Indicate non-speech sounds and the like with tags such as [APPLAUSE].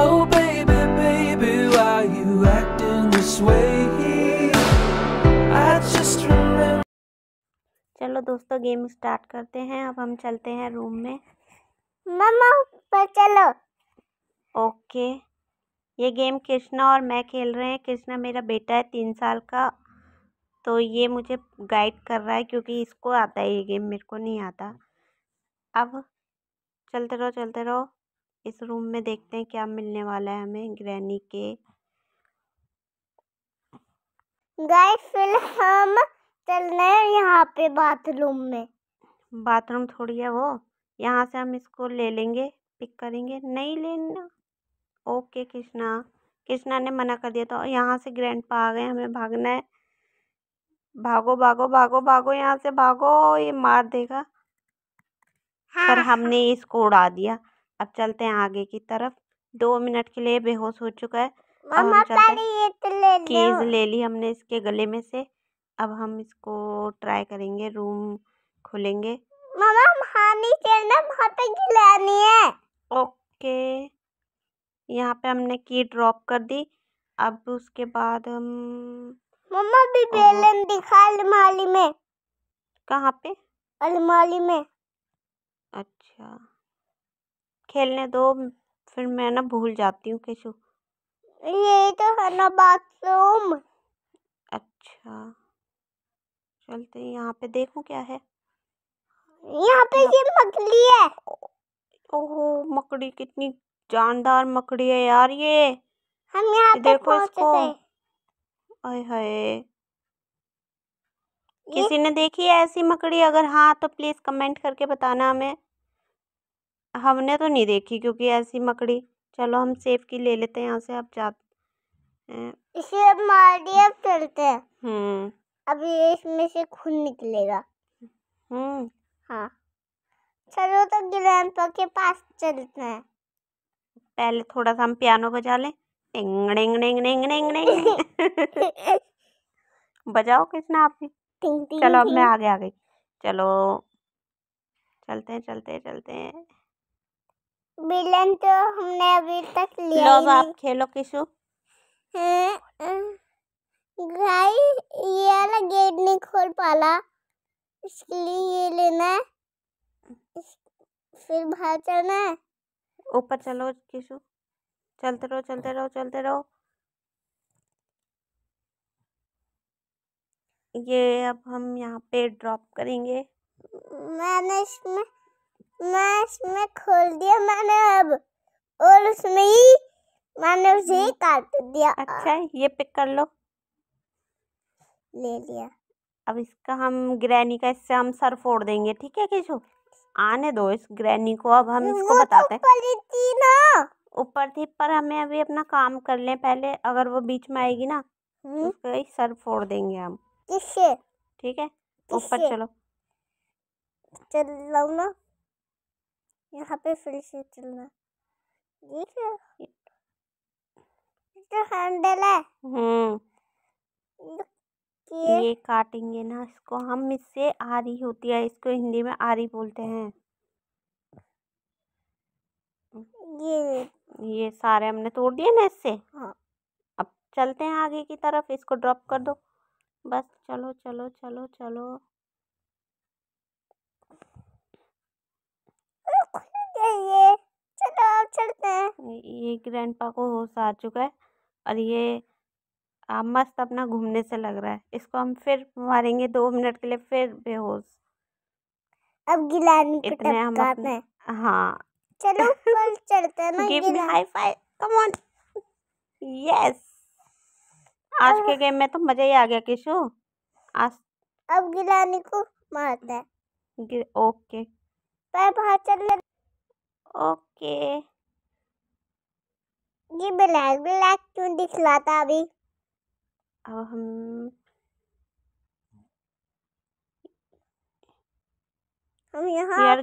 Oh, चलो दोस्तों game start करते हैं अब हम चलते हैं रूम में मम्मा ऊपर चलो ओके ये गेम कृष्णा और मैं खेल रहे हैं कृष्णा मेरा बेटा है तीन साल का तो ये मुझे गाइड कर रहा है क्योंकि इसको आता है ये गेम मेरे को नहीं आता अब चलते रहो चलते रहो इस रूम में देखते हैं क्या मिलने वाला है हमें ग्रैनी के गाइस फिर हम चलने हैं यहाँ पे बाथरूम में बाथरूम थोड़ी है वो यहाँ से हम इसको ले लेंगे पिक करेंगे नहीं लेना ओके कृष्णा कृष्णा ने मना कर दिया तो यहाँ से ग्रैंड पा आ गए हमें भागना है भागो भागो भागो भागो यहाँ से भागो ये मार देगा हाँ। पर हमने इसको उड़ा दिया अब चलते हैं आगे की तरफ दो मिनट के लिए बेहोश हो चुका है मामा पहले ये तो ले लो कीज ले ली हमने इसके गले में से अब हम इसको ट्राई करेंगे रूम खोलेंगे मामा हानी चलना वहाँ पे है ओके यहाँ पे हमने की ड्रॉप कर दी अब उसके बाद हम मम्मा भी बेलन दिखा अलमारी में कहाँ पे अलमारी में अच्छा खेलने दो फिर मैं ना भूल जाती हूँ किस ये तो है ना बाथरूम अच्छा चलते यहाँ पे देखो क्या है यहाँ पे ये मकड़ी है ओह मकड़ी कितनी जानदार मकड़ी है यार ये हम यहाँ पे देखो इसको आए हाय किसी ने देखी है ऐसी मकड़ी अगर हाँ तो प्लीज़ कमेंट करके बताना हमें हमने तो नहीं देखी क्योंकि ऐसी मकड़ी चलो हम सेब की ले लेते हैं यहाँ से अब जाते इसे अब मार दिए अब चलते हैं हम्म अब ये इसमें से खून निकलेगा हम्म हाँ चलो तो ग्रैंडपा के पास चलते हैं पहले थोड़ा सा हम पियानो बजा लें टिंग डिंग डिंग डिंग डिंग डिंग [LAUGHS] बजाओ किसने आप चलो अब मैं आगे आ गई चलो चलते हैं चलते हैं चलते हैं बिलन तो हमने अभी तक लिया लो आप खेलो किशु भाई ये वाला गेट नहीं खोल पाला इसके लिए ये लेना है फिर बाहर चलना है ऊपर चलो किशु चलते रहो चलते रहो चलते रहो ये अब हम यहाँ पे ड्रॉप करेंगे मैंने इसमें मैं इसमें खोल दिया मैंने अब और उसमें ही मैंने उसे ही काट दिया अच्छा ये पिक कर लो ले लिया अब इसका हम ग्रैनी का इससे हम सर फोड़ देंगे ठीक है किशो आने दो इस ग्रैनी को अब हम इसको बताते हैं ऊपर थी पर हमें अभी अपना काम कर लें पहले अगर वो बीच में आएगी ना हम्म। उसका ही सर फोड़ देंगे हम ठीक है ऊपर चलो चल ना यहाँ पे फिर से चलना देख रहे तो हैंडल है हम्म ये काटेंगे ना इसको हम इससे आरी होती है इसको हिंदी में आरी बोलते हैं ये ये सारे हमने तोड़ दिए ना इससे हाँ अब चलते हैं आगे की तरफ इसको ड्रॉप कर दो बस चलो चलो चलो चलो चलते हैं ये ग्रैंडपा को होश आ चुका है और ये आ, मस्त अपना घूमने से लग रहा है इसको हम फिर मारेंगे दो मिनट के लिए फिर बेहोश अब गिलानी इतने हम अपने हाँ चलो कल [LAUGHS] चलते हैं give me high five come on yes आज के गेम में तो मजा ही आ गया किशु आज अब गिलानी को मारते हैं ओके बाय बाय चल ओके ये ब्लैक ब्लैक क्यों दिखलाता अभी हम हम यहाँ